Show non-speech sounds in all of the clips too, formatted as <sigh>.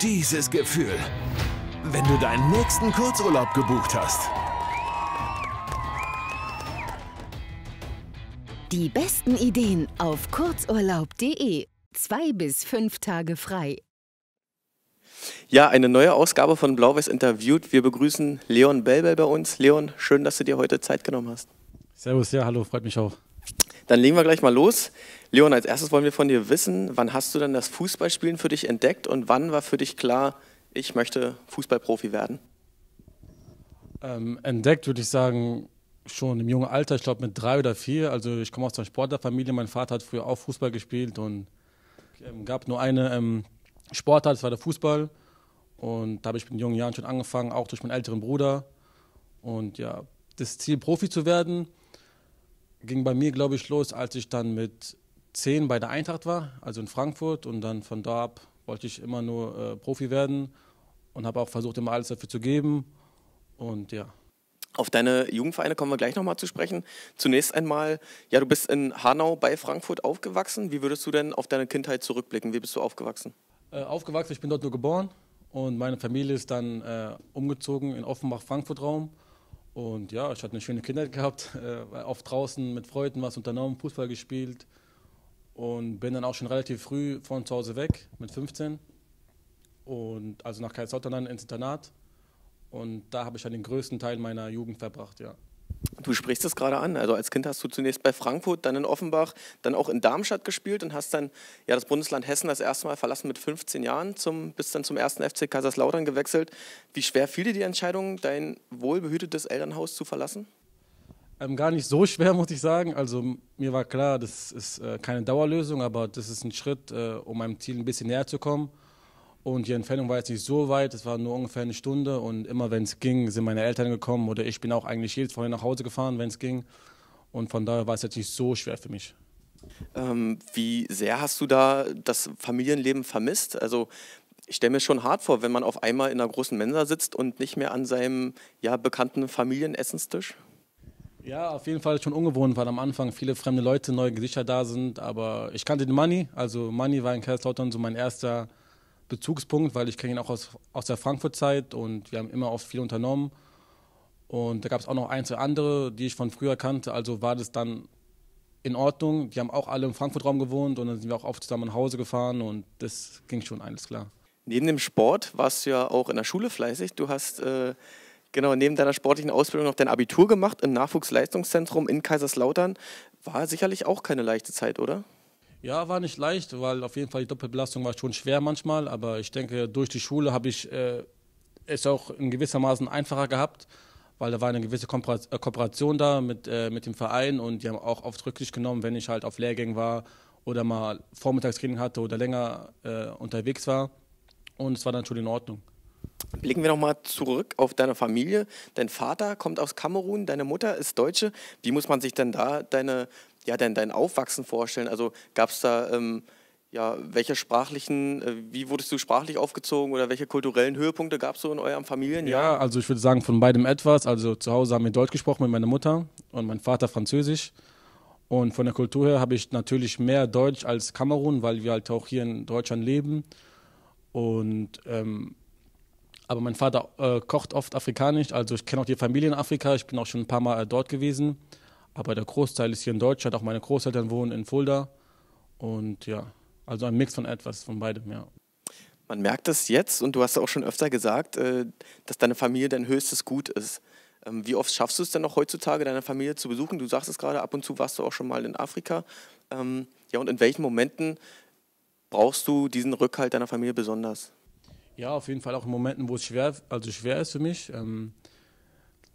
Dieses Gefühl, wenn du deinen nächsten Kurzurlaub gebucht hast. Die besten Ideen auf kurzurlaub.de. Zwei bis fünf Tage frei. Ja, eine neue Ausgabe von Blau-Weiß Interviewt. Wir begrüßen Leon Belbel bei uns. Leon, schön, dass du dir heute Zeit genommen hast. Servus, ja, hallo, freut mich auch. Dann legen wir gleich mal los. Leon, als erstes wollen wir von dir wissen, wann hast du denn das Fußballspielen für dich entdeckt und wann war für dich klar, ich möchte Fußballprofi werden? Ähm, entdeckt würde ich sagen, schon im jungen Alter, ich glaube mit drei oder vier. Also ich komme aus einer Sportlerfamilie, mein Vater hat früher auch Fußball gespielt und ähm, gab nur eine ähm, Sportart, das war der Fußball. Und da habe ich mit jungen Jahren schon angefangen, auch durch meinen älteren Bruder. Und ja, das Ziel, Profi zu werden, ging bei mir, glaube ich, los, als ich dann mit zehn bei der Eintracht war, also in Frankfurt. Und dann von da ab wollte ich immer nur äh, Profi werden und habe auch versucht, immer alles dafür zu geben. Und ja. Auf deine Jugendvereine kommen wir gleich nochmal zu sprechen. Zunächst einmal, ja, du bist in Hanau bei Frankfurt aufgewachsen. Wie würdest du denn auf deine Kindheit zurückblicken? Wie bist du aufgewachsen? Äh, aufgewachsen, ich bin dort nur geboren und meine Familie ist dann äh, umgezogen in Offenbach-Frankfurt-Raum. Und ja, ich hatte eine schöne Kindheit gehabt, <laughs> äh, oft draußen mit Freunden was unternommen, Fußball gespielt und bin dann auch schon relativ früh von zu Hause weg mit 15 und also nach Kaiserslautern ins Internat und da habe ich dann den größten Teil meiner Jugend verbracht, ja. Du sprichst es gerade an. Also als Kind hast du zunächst bei Frankfurt, dann in Offenbach, dann auch in Darmstadt gespielt und hast dann ja das Bundesland Hessen das erste Mal verlassen mit 15 Jahren, zum, bist dann zum ersten FC Kaiserslautern gewechselt. Wie schwer fiel dir die Entscheidung, dein wohlbehütetes Elternhaus zu verlassen? Ähm, gar nicht so <laughs> schwer, muss ich sagen. Also mir war klar, das ist äh, keine Dauerlösung, aber das ist ein Schritt, äh, um meinem Ziel ein bisschen näher zu kommen. Und die Entfernung war jetzt nicht so weit, es war nur ungefähr eine Stunde. Und immer wenn es ging, sind meine Eltern gekommen oder ich bin auch eigentlich jedes Mal nach Hause gefahren, wenn es ging. Und von daher war es jetzt nicht so schwer für mich. Ähm, wie sehr hast du da das Familienleben vermisst? Also ich stelle mir schon hart vor, wenn man auf einmal in einer großen Mensa sitzt und nicht mehr an seinem ja, bekannten Familienessenstisch. Ja, auf jeden Fall schon ungewohnt, weil am Anfang viele fremde Leute, neue Gesichter da sind. Aber ich kannte den Money. Also Money war in Kaiserslautern so mein erster Bezugspunkt, weil ich kenne ihn auch aus, aus der Frankfurt-Zeit und wir haben immer oft viel unternommen. Und da gab es auch noch ein, zwei andere, die ich von früher kannte. Also war das dann in Ordnung. Die haben auch alle im Frankfurt-Raum gewohnt und dann sind wir auch oft zusammen nach Hause gefahren und das ging schon alles klar. Neben dem Sport warst du ja auch in der Schule fleißig. Du hast äh, genau neben deiner sportlichen Ausbildung noch dein Abitur gemacht im Nachwuchsleistungszentrum in Kaiserslautern. War sicherlich auch keine leichte Zeit, oder? Ja, war nicht leicht, weil auf jeden Fall die Doppelbelastung war schon schwer manchmal, aber ich denke, durch die Schule habe ich äh, es auch in gewissermaßen einfacher gehabt, weil da war eine gewisse äh, Kooperation da mit, äh, mit dem Verein und die haben auch oft Rücksicht genommen, wenn ich halt auf Lehrgängen war oder mal Vormittagstraining hatte oder länger äh, unterwegs war und es war dann schon in Ordnung. Blicken wir nochmal zurück auf deine Familie. Dein Vater kommt aus Kamerun, deine Mutter ist Deutsche. Wie muss man sich denn da deine ja, dein, dein Aufwachsen vorstellen? Also gab es da, ähm, ja, welche sprachlichen, äh, wie wurdest du sprachlich aufgezogen oder welche kulturellen Höhepunkte gab es so in eurem Familienjahr? Ja, also ich würde sagen, von beidem etwas. Also zu Hause haben wir Deutsch gesprochen mit meiner Mutter und mein Vater Französisch. Und von der Kultur her habe ich natürlich mehr Deutsch als Kamerun, weil wir halt auch hier in Deutschland leben. Und ähm, aber mein Vater äh, kocht oft afrikanisch, also ich kenne auch die Familie in Afrika, ich bin auch schon ein paar Mal äh, dort gewesen. Aber der Großteil ist hier in Deutschland. Auch meine Großeltern wohnen in Fulda. Und ja, also ein Mix von etwas, von beidem, ja. Man merkt es jetzt und du hast auch schon öfter gesagt, äh, dass deine Familie dein höchstes Gut ist. Ähm, wie oft schaffst du es denn noch heutzutage, deine Familie zu besuchen? Du sagst es gerade, ab und zu warst du auch schon mal in Afrika. Ähm, ja, und in welchen Momenten brauchst du diesen Rückhalt deiner Familie besonders? Ja, auf jeden Fall auch in Momenten, wo es schwer, also schwer ist für mich. Ähm,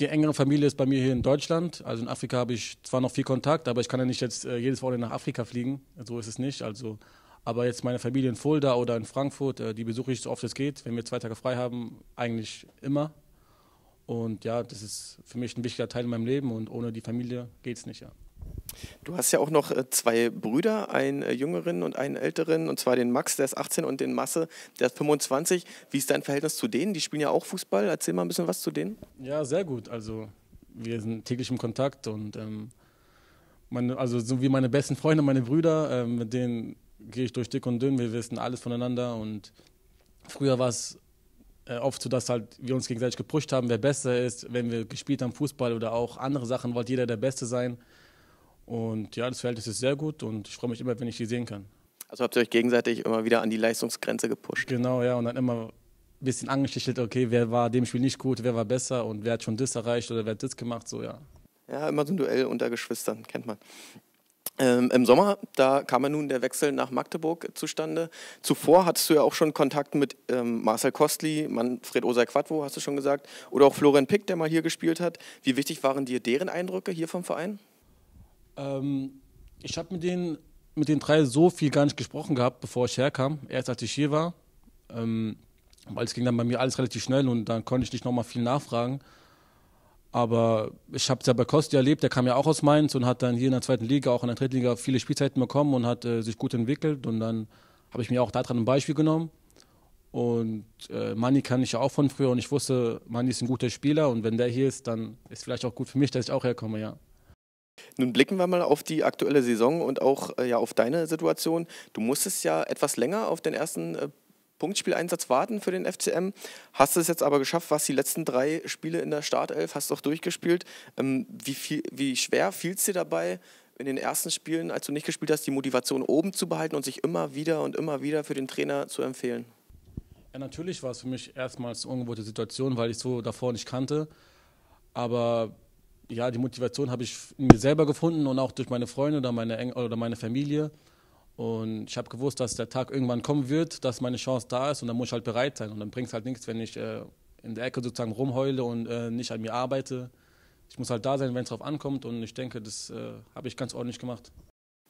die engere Familie ist bei mir hier in Deutschland. Also in Afrika habe ich zwar noch viel Kontakt, aber ich kann ja nicht jetzt äh, jedes Wochenende nach Afrika fliegen. So ist es nicht. Also, aber jetzt meine Familie in Fulda oder in Frankfurt, äh, die besuche ich so oft es geht. Wenn wir zwei Tage frei haben, eigentlich immer. Und ja, das ist für mich ein wichtiger Teil in meinem Leben und ohne die Familie geht es nicht. Ja. Du hast ja auch noch äh, zwei Brüder, einen äh, jüngeren und einen älteren, und zwar den Max, der ist 18 und den Masse, der ist 25. Wie ist dein Verhältnis zu denen? Die spielen ja auch Fußball. Erzähl mal ein bisschen was zu denen. Ja, sehr gut. Also wir sind täglich im Kontakt und ähm, meine, also so wie meine besten Freunde, meine Brüder, ähm, mit denen gehe ich durch dick und dünn. Wir wissen alles voneinander und früher war es äh, oft so, dass halt wir uns gegenseitig gepusht haben, wer besser ist. Wenn wir gespielt haben Fußball oder auch andere Sachen, wollte jeder der Beste sein. Und ja, das Verhältnis ist sehr gut und ich freue mich immer, wenn ich die sehen kann. Also habt ihr euch gegenseitig immer wieder an die Leistungsgrenze gepusht? Genau, ja, und dann immer ein bisschen angestichelt, okay, wer war dem Spiel nicht gut, wer war besser und wer hat schon das erreicht oder wer hat das gemacht, so ja. Ja, immer so ein Duell unter Geschwistern, kennt man. Ähm, Im Sommer, da kam ja nun der Wechsel nach Magdeburg zustande. Zuvor hattest du ja auch schon Kontakt mit ähm, Marcel Kostli, Manfred Osei-Quadvo, hast du schon gesagt, oder auch Florian Pick, der mal hier gespielt hat. Wie wichtig waren dir deren Eindrücke hier vom Verein? Ähm, ich habe mit den, mit den drei so viel gar nicht gesprochen gehabt, bevor ich herkam. Erst als ich hier war, ähm, weil es ging dann bei mir alles relativ schnell und dann konnte ich nicht nochmal viel nachfragen. Aber ich habe es ja bei Kosti erlebt, der kam ja auch aus Mainz und hat dann hier in der zweiten Liga, auch in der dritten Liga, viele Spielzeiten bekommen und hat äh, sich gut entwickelt. Und dann habe ich mir auch daran ein Beispiel genommen. Und äh, Manni kann ich ja auch von früher und ich wusste, Manni ist ein guter Spieler und wenn der hier ist, dann ist vielleicht auch gut für mich, dass ich auch herkomme, ja. Nun blicken wir mal auf die aktuelle Saison und auch äh, ja, auf deine Situation. Du musstest ja etwas länger auf den ersten äh, Punktspieleinsatz warten für den FCM. Hast es jetzt aber geschafft, warst die letzten drei Spiele in der Startelf, hast doch durchgespielt. Ähm, wie, viel, wie schwer fiel es dir dabei, in den ersten Spielen, als du nicht gespielt hast, die Motivation oben zu behalten und sich immer wieder und immer wieder für den Trainer zu empfehlen? Ja, natürlich war es für mich erstmals eine ungewohnte Situation, weil ich so davor nicht kannte. Aber ja, die Motivation habe ich in mir selber gefunden und auch durch meine Freunde oder meine, Eng oder meine Familie. Und ich habe gewusst, dass der Tag irgendwann kommen wird, dass meine Chance da ist und dann muss ich halt bereit sein. Und dann bringt es halt nichts, wenn ich äh, in der Ecke sozusagen rumheule und äh, nicht an mir arbeite. Ich muss halt da sein, wenn es drauf ankommt und ich denke, das äh, habe ich ganz ordentlich gemacht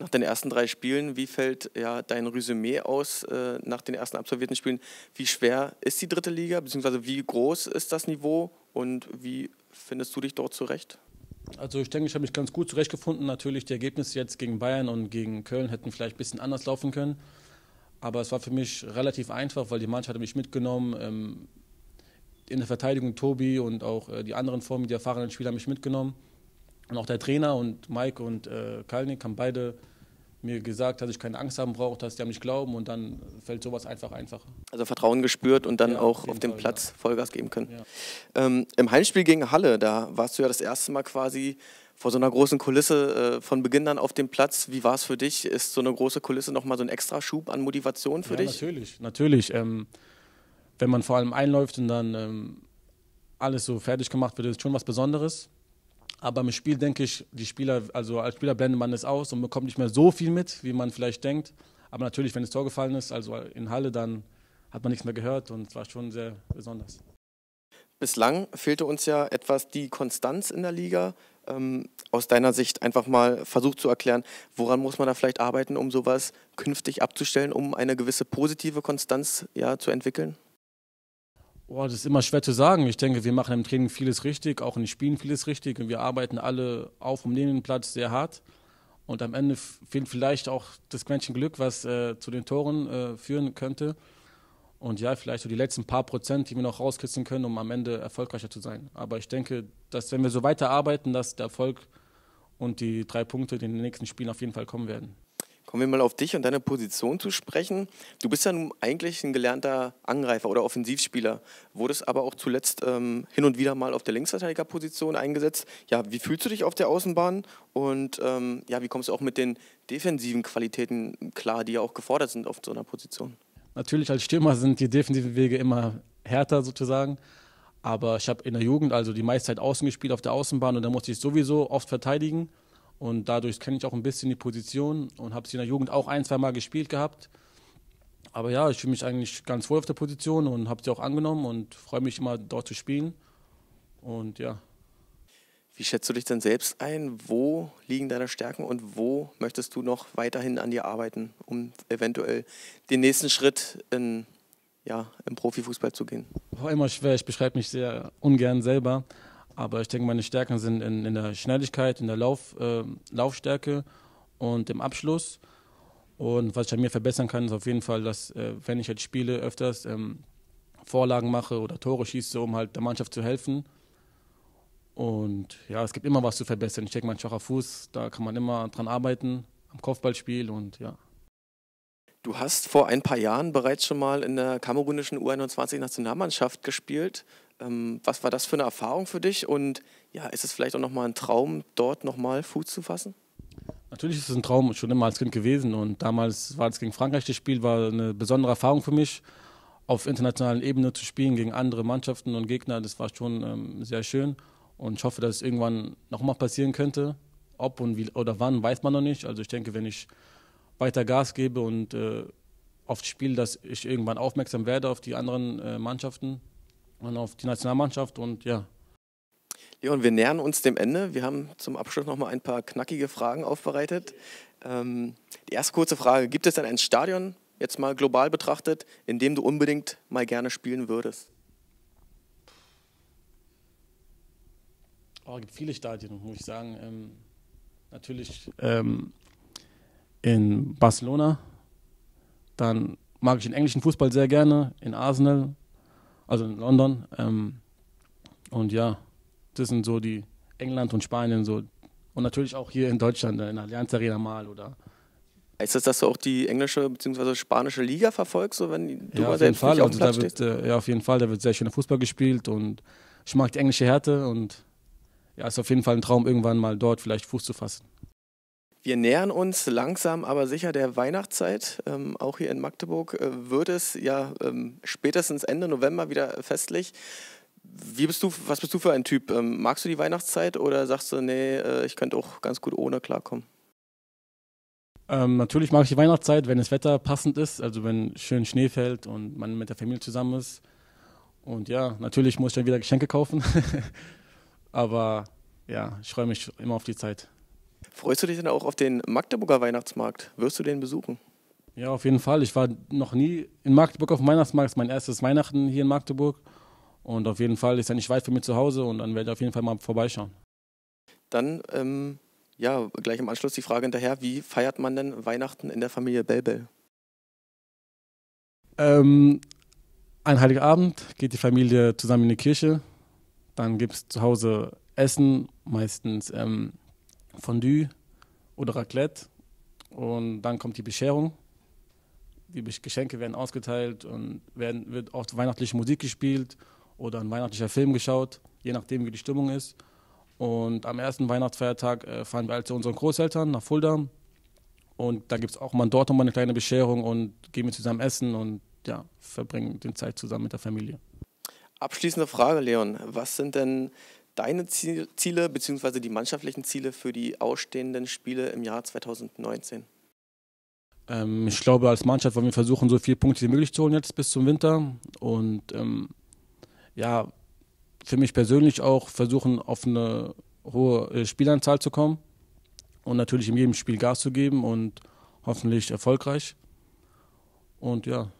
nach den ersten drei Spielen, wie fällt ja, dein Resümee aus äh, nach den ersten absolvierten Spielen? Wie schwer ist die dritte Liga, beziehungsweise wie groß ist das Niveau und wie findest du dich dort zurecht? Also ich denke, ich habe mich ganz gut zurechtgefunden. Natürlich, die Ergebnisse jetzt gegen Bayern und gegen Köln hätten vielleicht ein bisschen anders laufen können. Aber es war für mich relativ einfach, weil die Mannschaft mich mitgenommen. Ähm, in der Verteidigung Tobi und auch äh, die anderen vor mir, die erfahrenen Spieler, haben mich mitgenommen. Und auch der Trainer und Mike und äh, Kalnick haben beide mir gesagt, dass ich keine Angst haben brauche, dass die an mich glauben und dann fällt sowas einfach einfacher. Also Vertrauen gespürt und dann ja, auch auf dem Platz ja. Vollgas geben können. Ja. Ähm, Im Heimspiel gegen Halle, da warst du ja das erste Mal quasi vor so einer großen Kulisse äh, von Beginn an auf dem Platz. Wie war es für dich? Ist so eine große Kulisse nochmal so ein extra Schub an Motivation für dich? Natürlich, natürlich. Ähm, wenn man vor allem einläuft und dann ähm, alles so fertig gemacht wird, ist schon was Besonderes. Aber im Spiel denke ich, die Spieler, also als Spieler blendet man es aus und bekommt nicht mehr so viel mit, wie man vielleicht denkt. Aber natürlich, wenn das Tor gefallen ist, also in Halle, dann hat man nichts mehr gehört und es war schon sehr besonders. Bislang fehlte uns ja etwas die Konstanz in der Liga. Ähm, aus deiner Sicht einfach mal versucht zu erklären, woran muss man da vielleicht arbeiten, um sowas künftig abzustellen, um eine gewisse positive Konstanz ja, zu entwickeln? Oh, das ist immer schwer zu sagen. Ich denke, wir machen im Training vieles richtig, auch in den Spielen vieles richtig. Und wir arbeiten alle auf dem neben Platz sehr hart. Und am Ende fehlt vielleicht auch das Quäntchen Glück, was äh, zu den Toren äh, führen könnte. Und ja, vielleicht so die letzten paar Prozent, die wir noch rauskitzeln können, um am Ende erfolgreicher zu sein. Aber ich denke, dass wenn wir so weiterarbeiten, dass der Erfolg und die drei Punkte in den nächsten Spielen auf jeden Fall kommen werden. Kommen wir mal auf dich und deine Position zu sprechen. Du bist ja nun eigentlich ein gelernter Angreifer oder Offensivspieler, wurdest aber auch zuletzt ähm, hin und wieder mal auf der Linksverteidigerposition eingesetzt. Ja, wie fühlst du dich auf der Außenbahn und ähm, ja, wie kommst du auch mit den defensiven Qualitäten klar, die ja auch gefordert sind auf so einer Position? Natürlich als Stürmer sind die defensiven Wege immer härter sozusagen. Aber ich habe in der Jugend also die meiste Zeit außen gespielt auf der Außenbahn und da musste ich sowieso oft verteidigen. Und dadurch kenne ich auch ein bisschen die Position und habe sie in der Jugend auch ein, zwei Mal gespielt gehabt. Aber ja, ich fühle mich eigentlich ganz wohl auf der Position und habe sie auch angenommen und freue mich immer, dort zu spielen. Und ja. Wie schätzt du dich denn selbst ein? Wo liegen deine Stärken und wo möchtest du noch weiterhin an dir arbeiten, um eventuell den nächsten Schritt in, ja, im Profifußball zu gehen? Auch immer schwer. Ich beschreibe mich sehr ungern selber. Aber ich denke, meine Stärken sind in, in der Schnelligkeit, in der Lauf, äh, Laufstärke und im Abschluss. Und was ich an mir verbessern kann, ist auf jeden Fall, dass, äh, wenn ich jetzt halt spiele, öfters ähm, Vorlagen mache oder Tore schieße, um halt der Mannschaft zu helfen. Und ja, es gibt immer was zu verbessern. Ich denke, mein schwacher Fuß, da kann man immer dran arbeiten, am Kopfballspiel und ja. Du hast vor ein paar Jahren bereits schon mal in der kamerunischen U21-Nationalmannschaft gespielt. Ähm, was war das für eine Erfahrung für dich? Und ja, ist es vielleicht auch nochmal ein Traum, dort nochmal Fuß zu fassen? Natürlich ist es ein Traum, schon immer als Kind gewesen. Und damals war es gegen Frankreich das Spiel, war eine besondere Erfahrung für mich, auf internationaler Ebene zu spielen gegen andere Mannschaften und Gegner. Das war schon ähm, sehr schön. Und ich hoffe, dass es irgendwann nochmal passieren könnte. Ob und wie oder wann, weiß man noch nicht. Also ich denke, wenn ich weiter Gas gebe und äh, aufs Spiel, dass ich irgendwann aufmerksam werde auf die anderen äh, Mannschaften und auf die Nationalmannschaft und ja. Leon, wir nähern uns dem Ende. Wir haben zum Abschluss noch mal ein paar knackige Fragen aufbereitet. Ähm, die erste kurze Frage: Gibt es denn ein Stadion, jetzt mal global betrachtet, in dem du unbedingt mal gerne spielen würdest? Oh, es gibt viele Stadien, muss ich sagen. Ähm, natürlich ähm, in Barcelona. Dann mag ich den englischen Fußball sehr gerne in Arsenal, also in London. Ähm, und ja, das sind so die England und Spanien so. Und natürlich auch hier in Deutschland, in der Allianz Arena mal oder. Heißt das, dass du auch die englische bzw. spanische Liga verfolgst, so wenn du ja, auf jeden Fall. Auf also da wird, äh, ja, auf jeden Fall, da wird sehr schöner Fußball gespielt und ich mag die englische Härte und ja, ist auf jeden Fall ein Traum, irgendwann mal dort vielleicht Fuß zu fassen. Wir nähern uns langsam, aber sicher der Weihnachtszeit. Ähm, auch hier in Magdeburg äh, wird es ja ähm, spätestens Ende November wieder festlich. Wie bist du, was bist du für ein Typ? Ähm, magst du die Weihnachtszeit oder sagst du, nee, äh, ich könnte auch ganz gut ohne klarkommen? Ähm, natürlich mag ich die Weihnachtszeit, wenn das Wetter passend ist, also wenn schön Schnee fällt und man mit der Familie zusammen ist. Und ja, natürlich muss ich dann wieder Geschenke kaufen. <laughs> aber ja, ich freue mich immer auf die Zeit. Freust du dich denn auch auf den Magdeburger Weihnachtsmarkt? Wirst du den besuchen? Ja, auf jeden Fall. Ich war noch nie in Magdeburg auf dem Weihnachtsmarkt. Das ist mein erstes Weihnachten hier in Magdeburg. Und auf jeden Fall ist er nicht weit von mir zu Hause und dann werde ich auf jeden Fall mal vorbeischauen. Dann, ähm, ja, gleich im Anschluss die Frage hinterher: Wie feiert man denn Weihnachten in der Familie Belbel? Ähm, ein Heiligabend geht die Familie zusammen in die Kirche. Dann gibt es zu Hause Essen, meistens ähm, Fondue oder Raclette. Und dann kommt die Bescherung. Die Geschenke werden ausgeteilt und werden, wird oft weihnachtliche Musik gespielt oder ein weihnachtlicher Film geschaut, je nachdem, wie die Stimmung ist. Und am ersten Weihnachtsfeiertag äh, fahren wir alle also zu unseren Großeltern nach Fulda. Und da gibt es auch mal dort nochmal eine kleine Bescherung und gehen wir zusammen essen und ja, verbringen die Zeit zusammen mit der Familie. Abschließende Frage, Leon. Was sind denn deine Ziele bzw. die mannschaftlichen Ziele für die ausstehenden Spiele im Jahr 2019? Ähm, ich glaube, als Mannschaft wollen wir versuchen, so viele Punkte wie möglich zu holen jetzt bis zum Winter. Und ähm, ja, für mich persönlich auch versuchen, auf eine hohe äh, Spielanzahl zu kommen und natürlich in jedem Spiel Gas zu geben und hoffentlich erfolgreich. Und ja.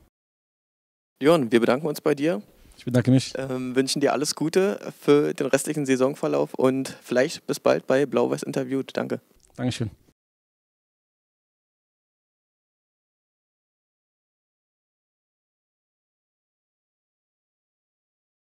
Leon, wir bedanken uns bei dir. Ich bedanke mich. Ähm, wünschen dir alles Gute für den restlichen Saisonverlauf und vielleicht bis bald bei Blau-Weiß interviewt. Danke. Dankeschön.